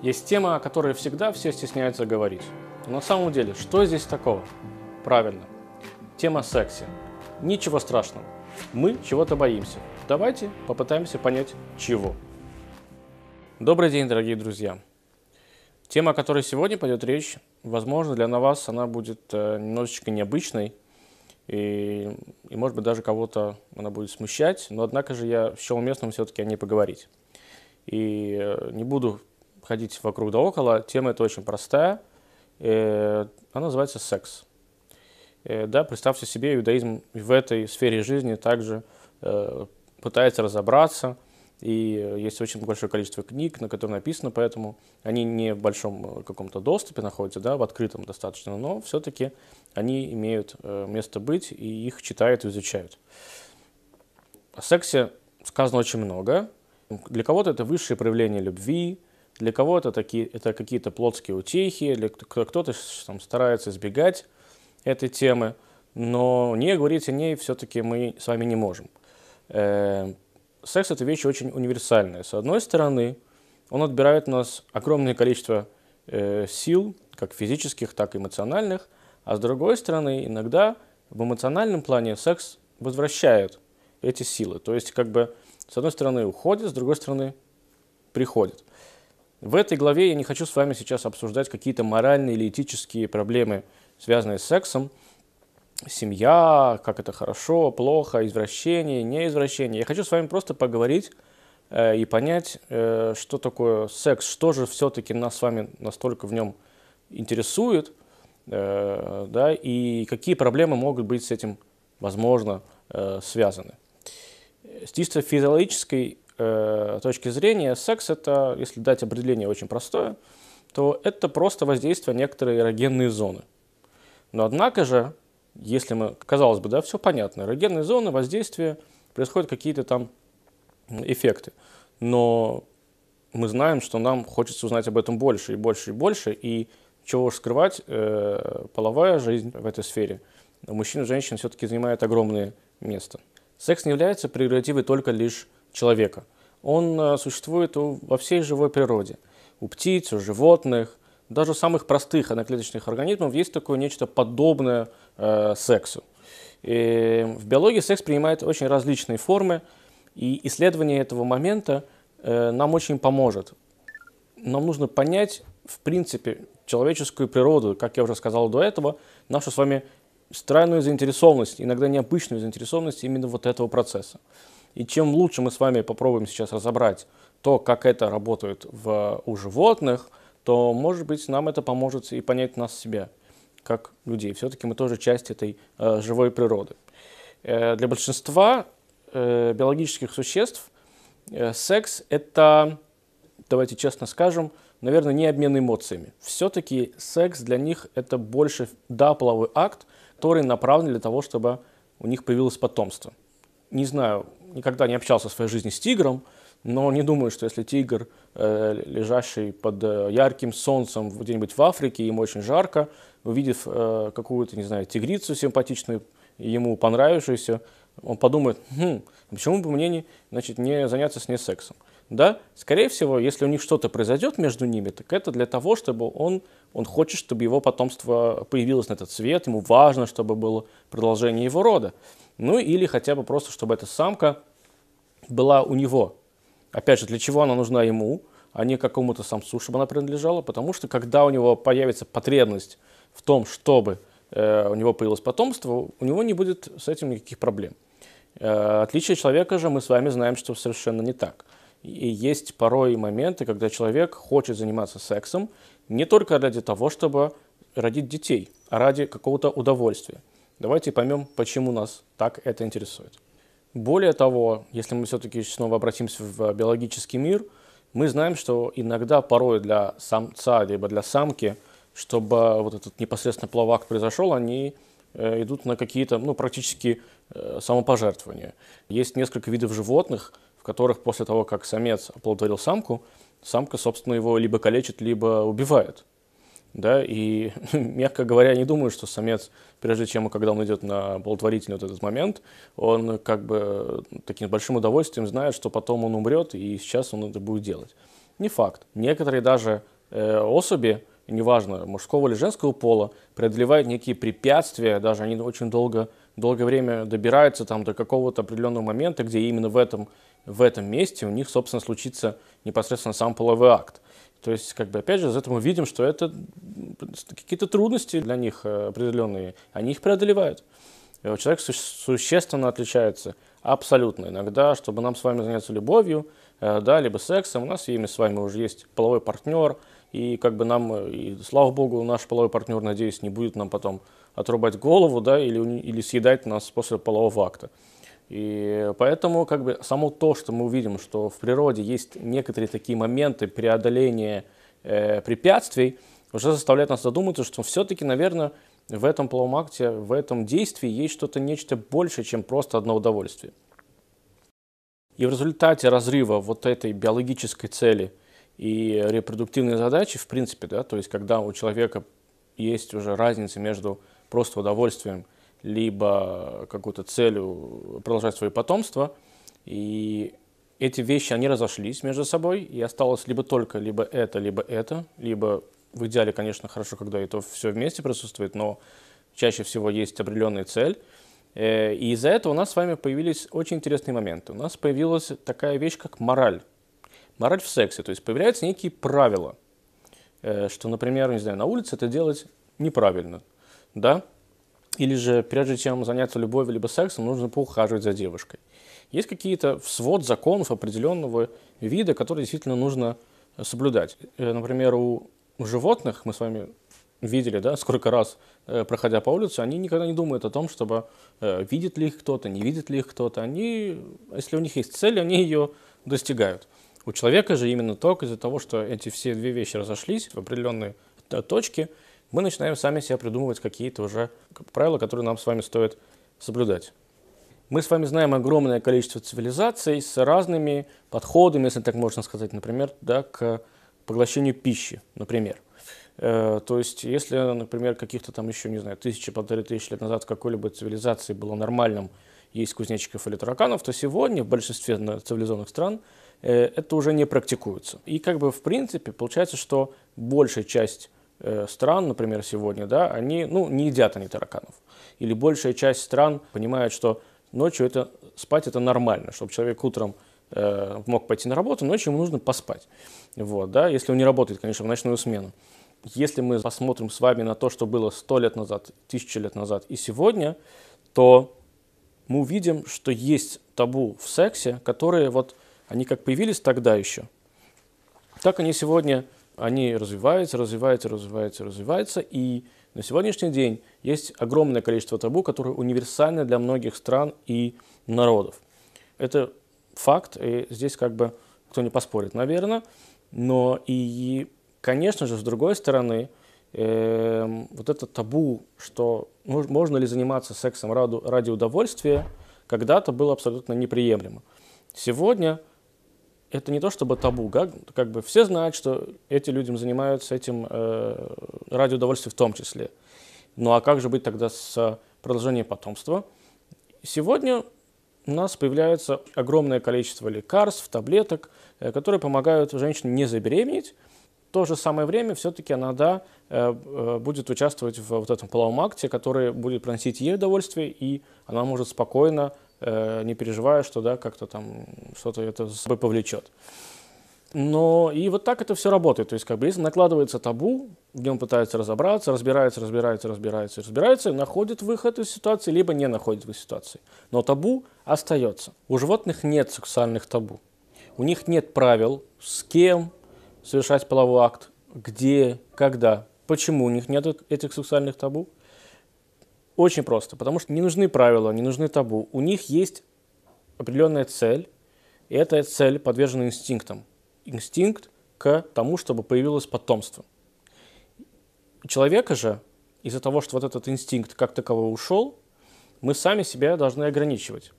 Есть тема, о которой всегда все стесняются говорить. Но на самом деле, что здесь такого? Правильно, тема секси. Ничего страшного. Мы чего-то боимся. Давайте попытаемся понять, чего. Добрый день, дорогие друзья. Тема, о которой сегодня пойдет речь, возможно, для вас она будет э, немножечко необычной, и, и может быть, даже кого-то она будет смущать, но, однако же, я счел уместным все-таки о ней поговорить. И э, не буду ходить вокруг да около, тема эта очень простая, э, она называется «Секс». Э, да, представьте себе, иудаизм в этой сфере жизни также пытается разобраться – и есть очень большое количество книг, на которые написано, поэтому они не в большом э, каком-то доступе находятся, да, в открытом достаточно, но все-таки они имеют э, место быть, и их читают и изучают. О сексе сказано очень много. Для кого-то это высшее проявление любви, для кого-то такие, это какие-то плотские утехи, кто-то там, старается избегать этой темы, но не говорить о ней все-таки мы с вами не можем э, секс – это вещь очень универсальная. С одной стороны, он отбирает у нас огромное количество э, сил, как физических, так и эмоциональных, а с другой стороны, иногда в эмоциональном плане секс возвращает эти силы. То есть, как бы, с одной стороны уходит, с другой стороны приходит. В этой главе я не хочу с вами сейчас обсуждать какие-то моральные или этические проблемы, связанные с сексом семья, как это хорошо, плохо, извращение, неизвращение. Я хочу с вами просто поговорить э, и понять, э, что такое секс, что же все-таки нас с вами настолько в нем интересует, э, да, и какие проблемы могут быть с этим, возможно, э, связаны. Э, с чисто физиологической э, точки зрения секс это, если дать определение очень простое, то это просто воздействие некоторой эрогенной зоны. Но однако же если мы, казалось бы, да, все понятно, эрогенные зоны, воздействие, происходят какие-то там эффекты. Но мы знаем, что нам хочется узнать об этом больше и больше и больше, и чего уж скрывать, э, половая жизнь в этой сфере у мужчин и женщин все-таки занимает огромное место. Секс не является прерогативой только лишь человека. Он э, существует у, во всей живой природе. У птиц, у животных, даже у самых простых одноклеточных организмов есть такое нечто подобное э, сексу. И в биологии секс принимает очень различные формы, и исследование этого момента э, нам очень поможет. Нам нужно понять, в принципе, человеческую природу, как я уже сказал до этого, нашу с вами странную заинтересованность, иногда необычную заинтересованность именно вот этого процесса. И чем лучше мы с вами попробуем сейчас разобрать то, как это работает в, у животных – то, может быть, нам это поможет и понять нас себя, как людей. Все-таки мы тоже часть этой э, живой природы. Э, для большинства э, биологических существ э, секс – это, давайте честно скажем, наверное, не обмен эмоциями. Все-таки секс для них – это больше, да, половой акт, который направлен для того, чтобы у них появилось потомство. Не знаю, никогда не общался в своей жизни с тигром – но не думаю, что если тигр, э, лежащий под э, ярким солнцем где-нибудь в Африке, ему очень жарко, увидев э, какую-то, не знаю, тигрицу симпатичную, ему понравившуюся, он подумает, хм, почему бы мне не, значит, не заняться с ней сексом? Да, скорее всего, если у них что-то произойдет между ними, так это для того, чтобы он, он хочет, чтобы его потомство появилось на этот свет, ему важно, чтобы было продолжение его рода. Ну или хотя бы просто, чтобы эта самка была у него, Опять же, для чего она нужна ему, а не какому-то самцу, чтобы она принадлежала? Потому что когда у него появится потребность в том, чтобы э, у него появилось потомство, у него не будет с этим никаких проблем. Э, отличие человека же мы с вами знаем, что совершенно не так. И есть порой моменты, когда человек хочет заниматься сексом не только ради того, чтобы родить детей, а ради какого-то удовольствия. Давайте поймем, почему нас так это интересует. Более того, если мы все-таки снова обратимся в э, биологический мир, мы знаем, что иногда, порой для самца, либо для самки, чтобы вот этот непосредственно плавак произошел, они э, идут на какие-то, ну, практически э, самопожертвования. Есть несколько видов животных, в которых после того, как самец оплодотворил самку, самка, собственно, его либо калечит, либо убивает да, и, мягко говоря, не думаю, что самец, прежде чем, когда он идет на благотворительный вот этот момент, он как бы таким большим удовольствием знает, что потом он умрет, и сейчас он это будет делать. Не факт. Некоторые даже э, особи, неважно, мужского или женского пола, преодолевают некие препятствия, даже они очень долго, долгое время добираются там до какого-то определенного момента, где именно в этом, в этом месте у них, собственно, случится непосредственно сам половой акт. То есть, как бы, опять же, зато мы видим, что это какие-то трудности для них э, определенные, они их преодолевают. И человек существенно отличается, абсолютно. Иногда, чтобы нам с вами заняться любовью, э, да, либо сексом, у нас ими с вами уже есть половой партнер, и как бы нам, э, и, слава богу, наш половой партнер, надеюсь, не будет нам потом отрубать голову, да, или, или съедать нас после полового акта. И поэтому как бы само то, что мы увидим, что в природе есть некоторые такие моменты преодоления э, препятствий, уже заставляет нас задуматься, что все-таки, наверное, в этом акте, в этом действии есть что-то нечто большее, чем просто одно удовольствие. И в результате разрыва вот этой биологической цели и репродуктивной задачи, в принципе, да, то есть когда у человека есть уже разница между просто удовольствием – либо какую-то целью продолжать свое потомство. И эти вещи, они разошлись между собой, и осталось либо только, либо это, либо это, либо в идеале, конечно, хорошо, когда это все вместе присутствует, но чаще всего есть определенная цель. Э, и из-за этого у нас с вами появились очень интересные моменты. У нас появилась такая вещь, как мораль. Мораль в сексе, то есть появляются некие правила, э, что, например, не знаю, на улице это делать неправильно, да, или же, прежде чем заняться любовью либо сексом, нужно поухаживать за девушкой. Есть какие-то свод законов определенного вида, которые действительно нужно э, соблюдать. Э, например, у животных, мы с вами видели, да, сколько раз, э, проходя по улице, они никогда не думают о том, чтобы видит ли их кто-то, не видит ли их кто-то. Они, если у них есть цель, они ее достигают. У человека же именно только из-за того, что эти все две вещи разошлись в определенные точки – мы начинаем сами себя придумывать какие-то уже правила, которые нам с вами стоит соблюдать. Мы с вами знаем огромное количество цивилизаций с разными подходами, если так можно сказать, например, да, к поглощению пищи, например. Э, то есть, если, например, каких-то там еще, не знаю, тысячи, полторы тысячи лет назад в какой-либо цивилизации было нормальным есть кузнечиков или тараканов, то сегодня в большинстве цивилизованных стран э, это уже не практикуется. И как бы в принципе получается, что большая часть Э, стран, например, сегодня, да, они, ну, не едят они тараканов. Или большая часть стран понимает, что ночью это, спать это нормально, чтобы человек утром э, мог пойти на работу, ночью ему нужно поспать. Вот, да, если он не работает, конечно, в ночную смену. Если мы посмотрим с вами на то, что было 100 лет назад, 1000 лет назад и сегодня, то мы увидим, что есть табу в сексе, которые вот, они как появились тогда еще, так они сегодня они развиваются, развиваются, развиваются, развиваются, и на сегодняшний день есть огромное количество табу, которые универсальны для многих стран и народов. Это факт, и здесь как бы кто не поспорит, наверное, но и, конечно же, с другой стороны, э, вот это табу, что можно ли заниматься сексом ради удовольствия, когда-то было абсолютно неприемлемо. Сегодня это не то чтобы табу, как, как бы все знают, что эти люди занимаются этим э, ради удовольствия в том числе. Ну а как же быть тогда с продолжением потомства? Сегодня у нас появляется огромное количество лекарств, таблеток, э, которые помогают женщине не забеременеть. В то же самое время все-таки она да, э, э, будет участвовать в вот этом половом акте, который будет приносить ей удовольствие, и она может спокойно э, не переживая, что да, как-то там что-то это с собой повлечет. Но и вот так это все работает. То есть, как бы, если накладывается табу, в нем пытаются разобраться, разбирается, разбирается, разбирается, разбирается, и находит выход из ситуации, либо не находит из ситуации. Но табу остается. У животных нет сексуальных табу. У них нет правил, с кем совершать половой акт, где, когда. Почему у них нет этих сексуальных табу? Очень просто, потому что не нужны правила, не нужны табу. У них есть определенная цель, и эта цель подвержена инстинктам. Инстинкт к тому, чтобы появилось потомство. Человека же, из-за того, что вот этот инстинкт как таковой ушел, мы сами себя должны ограничивать.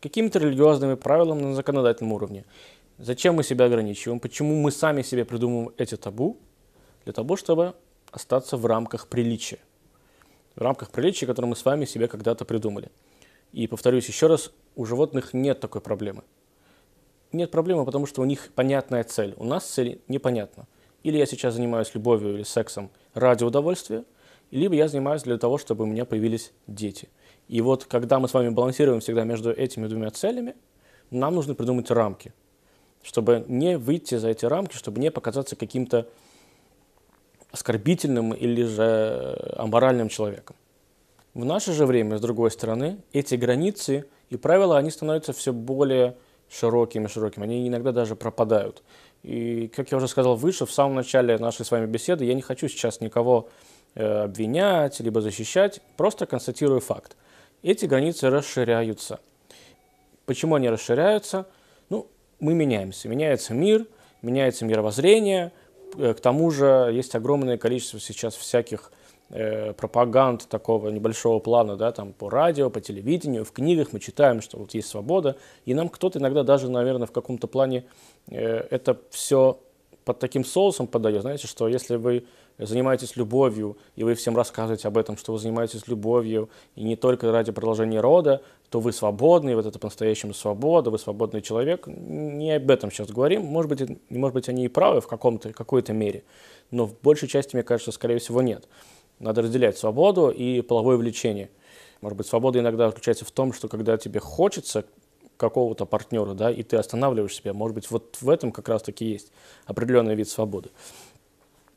Какими-то религиозными правилами на законодательном уровне. Зачем мы себя ограничиваем? Почему мы сами себе придумываем эти табу? Для того, чтобы остаться в рамках приличия в рамках приличия, которые мы с вами себе когда-то придумали. И повторюсь еще раз, у животных нет такой проблемы. Нет проблемы, потому что у них понятная цель. У нас цель непонятна. Или я сейчас занимаюсь любовью или сексом ради удовольствия, либо я занимаюсь для того, чтобы у меня появились дети. И вот когда мы с вами балансируем всегда между этими двумя целями, нам нужно придумать рамки, чтобы не выйти за эти рамки, чтобы не показаться каким-то оскорбительным или же э, аморальным человеком. В наше же время, с другой стороны, эти границы и правила, они становятся все более широкими, широкими. Они иногда даже пропадают. И, как я уже сказал выше, в самом начале нашей с вами беседы, я не хочу сейчас никого э, обвинять, либо защищать, просто констатирую факт. Эти границы расширяются. Почему они расширяются? Ну, мы меняемся. Меняется мир, меняется мировоззрение, Э, к тому же есть огромное количество сейчас всяких э, пропаганд такого небольшого плана, да, там по радио, по телевидению, в книгах мы читаем, что вот есть свобода, и нам кто-то иногда даже, наверное, в каком-то плане э, это все под таким соусом подает, знаете, что если вы занимаетесь любовью, и вы всем рассказываете об этом, что вы занимаетесь любовью, и не только ради продолжения рода, то вы свободны, и вот это по-настоящему свобода, вы свободный человек. Не об этом сейчас говорим. Может быть, может быть они и правы в каком-то, какой-то мере, но в большей части, мне кажется, скорее всего, нет. Надо разделять свободу и половое влечение. Может быть, свобода иногда заключается в том, что когда тебе хочется какого-то партнера, да, и ты останавливаешь себя. Может быть, вот в этом как раз-таки есть определенный вид свободы.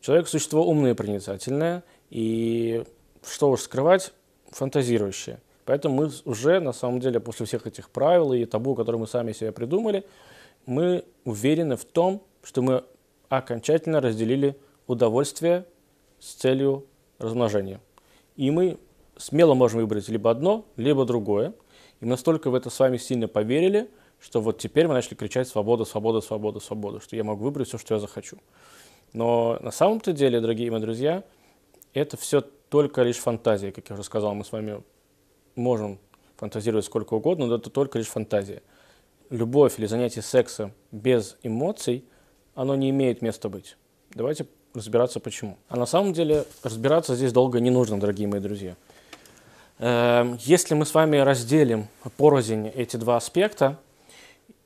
Человек – существо умное и проницательное, и что уж скрывать, фантазирующее. Поэтому мы уже, на самом деле, после всех этих правил и табу, которые мы сами себе придумали, мы уверены в том, что мы окончательно разделили удовольствие с целью размножения. И мы смело можем выбрать либо одно, либо другое. И мы настолько в это с вами сильно поверили, что вот теперь мы начали кричать «свобода, свобода, свобода, свобода», что я могу выбрать все, что я захочу. Но на самом-то деле, дорогие мои друзья, это все только лишь фантазия, как я уже сказал, мы с вами можем фантазировать сколько угодно, но это только лишь фантазия. Любовь или занятие сексом без эмоций, оно не имеет места быть. Давайте разбираться почему. А на самом деле разбираться здесь долго не нужно, дорогие мои друзья. Эм, если мы с вами разделим порознь эти два аспекта,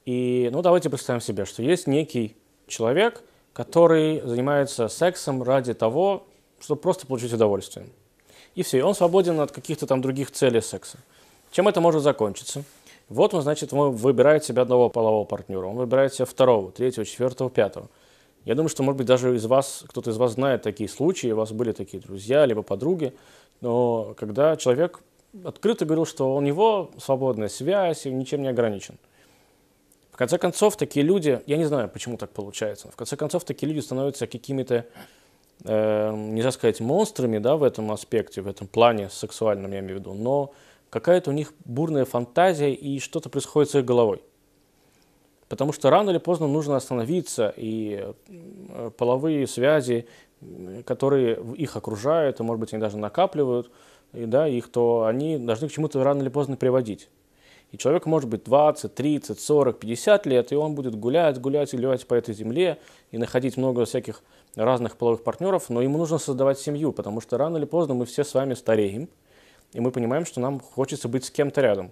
и, ну, давайте представим себе, что есть некий человек – который занимается сексом ради того, чтобы просто получить удовольствие. И все, и он свободен от каких-то там других целей секса. Чем это может закончиться? Вот он, значит, он выбирает себе одного полового партнера, он выбирает себе второго, третьего, четвертого, пятого. Я думаю, что, может быть, даже из вас, кто-то из вас знает такие случаи, у вас были такие друзья, либо подруги, но когда человек открыто говорил, что у него свободная связь, и ничем не ограничен. В конце концов, такие люди, я не знаю, почему так получается, но в конце концов, такие люди становятся какими-то, э, нельзя сказать, монстрами да, в этом аспекте, в этом плане сексуальном, я имею в виду, но какая-то у них бурная фантазия и что-то происходит с их головой. Потому что рано или поздно нужно остановиться, и э, половые связи, которые их окружают, и, может быть, они даже накапливают, и, да, их, то они должны к чему-то рано или поздно приводить. И человек может быть 20, 30, 40, 50 лет, и он будет гулять, гулять гулять по этой земле и находить много всяких разных половых партнеров, но ему нужно создавать семью, потому что рано или поздно мы все с вами стареем, и мы понимаем, что нам хочется быть с кем-то рядом.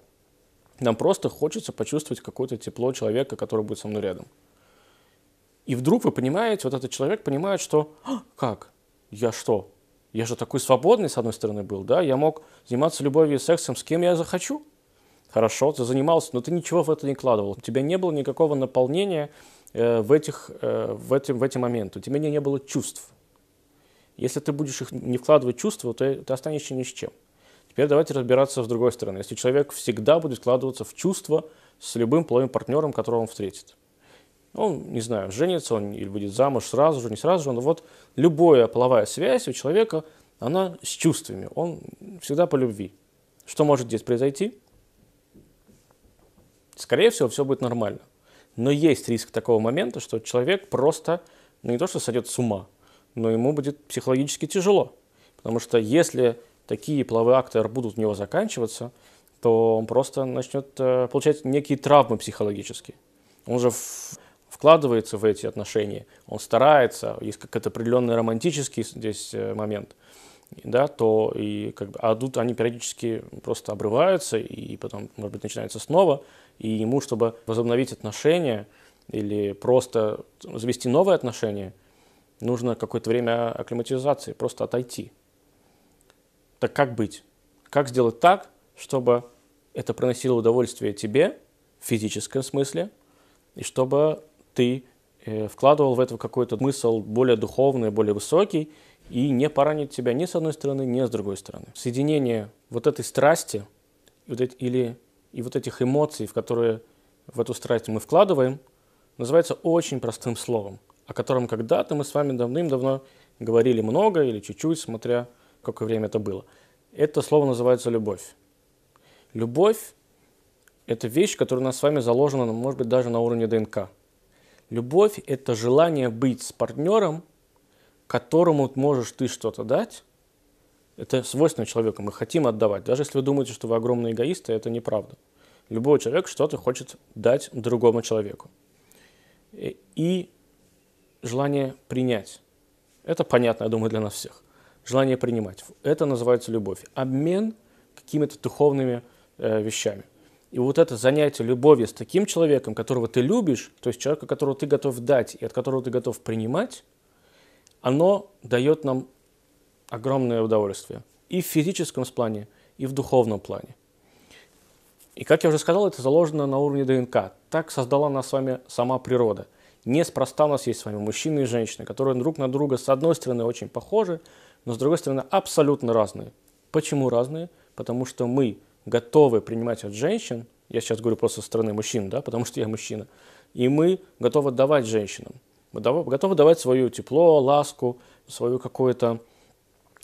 Нам просто хочется почувствовать какое-то тепло человека, который будет со мной рядом. И вдруг вы понимаете, вот этот человек понимает, что «А, как? Я что? Я же такой свободный, с одной стороны, был, да? Я мог заниматься любовью и сексом с кем я захочу. Хорошо, ты занимался, но ты ничего в это не вкладывал. У тебя не было никакого наполнения э, в, этих, э, в, эти, в эти моменты. У тебя не, было чувств. Если ты будешь их не вкладывать чувства, то ты останешься ни с чем. Теперь давайте разбираться с другой стороны. Если человек всегда будет вкладываться в чувства с любым половым партнером, которого он встретит. Он, не знаю, женится, он или будет замуж сразу же, не сразу же, но вот любая половая связь у человека, она с чувствами, он всегда по любви. Что может здесь произойти? скорее всего, все будет нормально. Но есть риск такого момента, что человек просто, ну не то что сойдет с ума, но ему будет психологически тяжело. Потому что если такие половые акты будут у него заканчиваться, то он просто начнет э, получать некие травмы психологические. Он же вкладывается в эти отношения, он старается, есть какой-то определенный романтический здесь э, момент – да, то и как бы, а тут они периодически просто обрываются, и потом, может быть, начинается снова, и ему, чтобы возобновить отношения или просто завести новые отношения, нужно какое-то время акклиматизации, просто отойти. Так как быть? Как сделать так, чтобы это приносило удовольствие тебе в физическом смысле, и чтобы ты э, вкладывал в это какой-то смысл более духовный, более высокий, и не поранит тебя ни с одной стороны, ни с другой стороны. Соединение вот этой страсти вот эти, или и вот этих эмоций, в которые в эту страсть мы вкладываем, называется очень простым словом, о котором когда-то мы с вами давным-давно говорили много или чуть-чуть, смотря какое время это было. Это слово называется любовь. Любовь – это вещь, которая у нас с вами заложена, может быть, даже на уровне ДНК. Любовь – это желание быть с партнером – которому можешь ты что-то дать, это свойственно человеку, мы хотим отдавать. Даже если вы думаете, что вы огромные эгоисты, это неправда. Любой человек что-то хочет дать другому человеку. И желание принять. Это понятно, я думаю, для нас всех. Желание принимать. Это называется любовь. Обмен какими-то духовными э, вещами. И вот это занятие любовью с таким человеком, которого ты любишь, то есть человека, которого ты готов дать и от которого ты готов принимать, оно дает нам огромное удовольствие и в физическом плане, и в духовном плане. И, как я уже сказал, это заложено на уровне ДНК. Так создала нас с вами сама природа. Неспроста у нас есть с вами мужчины и женщины, которые друг на друга, с одной стороны, очень похожи, но с другой стороны, абсолютно разные. Почему разные? Потому что мы готовы принимать от женщин, я сейчас говорю просто со стороны мужчин, да, потому что я мужчина, и мы готовы давать женщинам. Мы готовы давать свое тепло, ласку, свою какую-то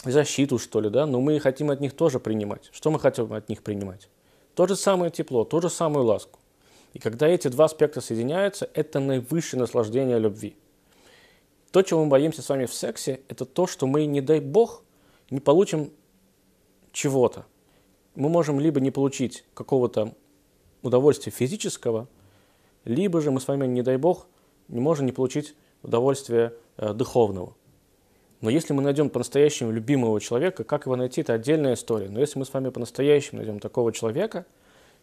защиту, что ли, да, но мы хотим от них тоже принимать. Что мы хотим от них принимать? То же самое тепло, ту же самую ласку. И когда эти два аспекта соединяются, это наивысшее наслаждение любви. То, чего мы боимся с вами в сексе, это то, что мы, не дай бог, не получим чего-то. Мы можем либо не получить какого-то удовольствия физического, либо же мы с вами, не дай бог, не можем не получить удовольствие э, духовного. Но если мы найдем по-настоящему любимого человека, как его найти, это отдельная история. Но если мы с вами по-настоящему найдем такого человека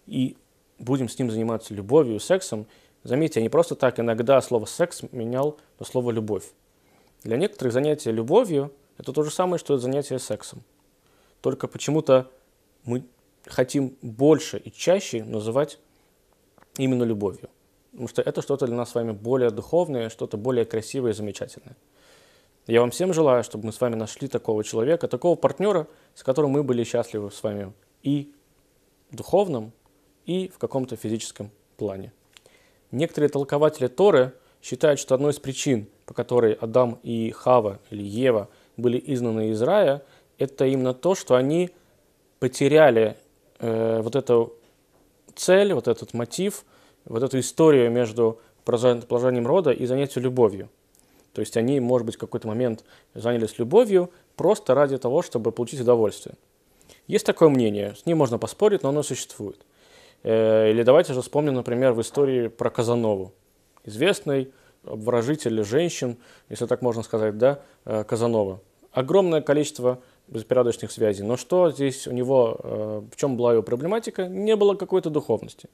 и будем с ним заниматься любовью, сексом, заметьте, я не просто так иногда слово «секс» менял на слово «любовь». Для некоторых занятие любовью – это то же самое, что занятие сексом. Только почему-то мы хотим больше и чаще называть именно любовью. Потому что это что-то для нас с вами более духовное, что-то более красивое и замечательное. Я вам всем желаю, чтобы мы с вами нашли такого человека, такого партнера, с которым мы были счастливы с вами и в духовном, и в каком-то физическом плане. Некоторые толкователи Торы считают, что одной из причин, по которой Адам и Хава или Ева были изгнаны из рая, это именно то, что они потеряли э, вот эту цель, вот этот мотив – вот эту историю между продолжением рода и занятием любовью. То есть они, может быть, в какой-то момент занялись любовью просто ради того, чтобы получить удовольствие. Есть такое мнение, с ним можно поспорить, но оно существует. Э, или давайте же вспомним, например, в истории про Казанову. Известный обворожитель женщин, если так можно сказать, да, э, Казанова. Огромное количество беспередочных связей. Но что здесь у него, э, в чем была его проблематика? Не было какой-то духовности.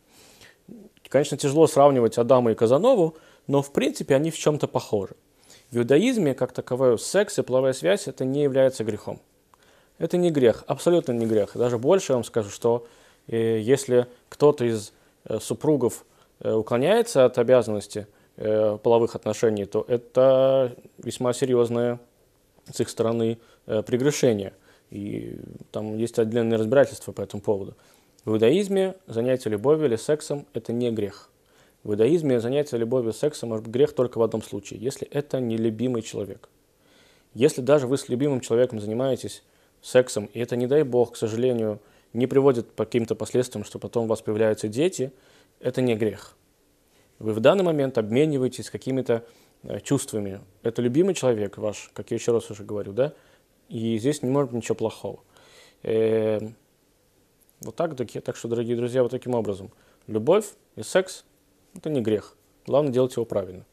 Конечно, тяжело сравнивать Адама и Казанову, но в принципе они в чем-то похожи. В иудаизме, как таковое, секс и половая связь это не является грехом. Это не грех, абсолютно не грех. Даже больше я вам скажу, что э, если кто-то из э, супругов э, уклоняется от обязанности э, половых отношений, то это весьма серьезное с их стороны э, прегрешение. И там есть отдельные разбирательства по этому поводу. В иудаизме занятие любовью или сексом – это не грех. В иудаизме занятие любовью сексом может быть грех только в одном случае, если это нелюбимый человек. Если даже вы с любимым человеком занимаетесь сексом, и это, не дай бог, к сожалению, не приводит к каким-то последствиям, что потом у вас появляются дети, это не грех. Вы в данный момент обмениваетесь какими-то э, чувствами. Это любимый человек ваш, как я еще раз уже говорю, да? И здесь не может быть ничего плохого. Эм, вот так, так, так что, дорогие друзья, вот таким образом. Любовь и секс – это не грех. Главное делать его правильно.